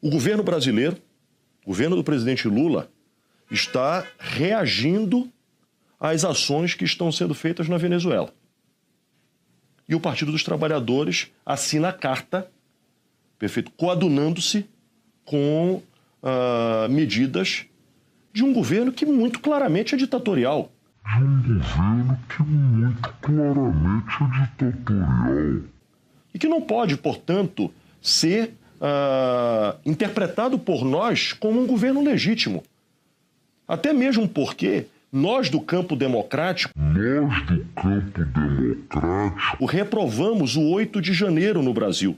O governo brasileiro, o governo do presidente Lula, está reagindo às ações que estão sendo feitas na Venezuela. E o Partido dos Trabalhadores assina a carta, perfeito, coadunando-se com ah, medidas de um governo que muito claramente é ditatorial. De um governo que muito claramente é ditatorial. E que não pode, portanto, ser uh, interpretado por nós como um governo legítimo. Até mesmo porque nós do campo democrático, nós do campo democrático, reprovamos o 8 de janeiro no Brasil.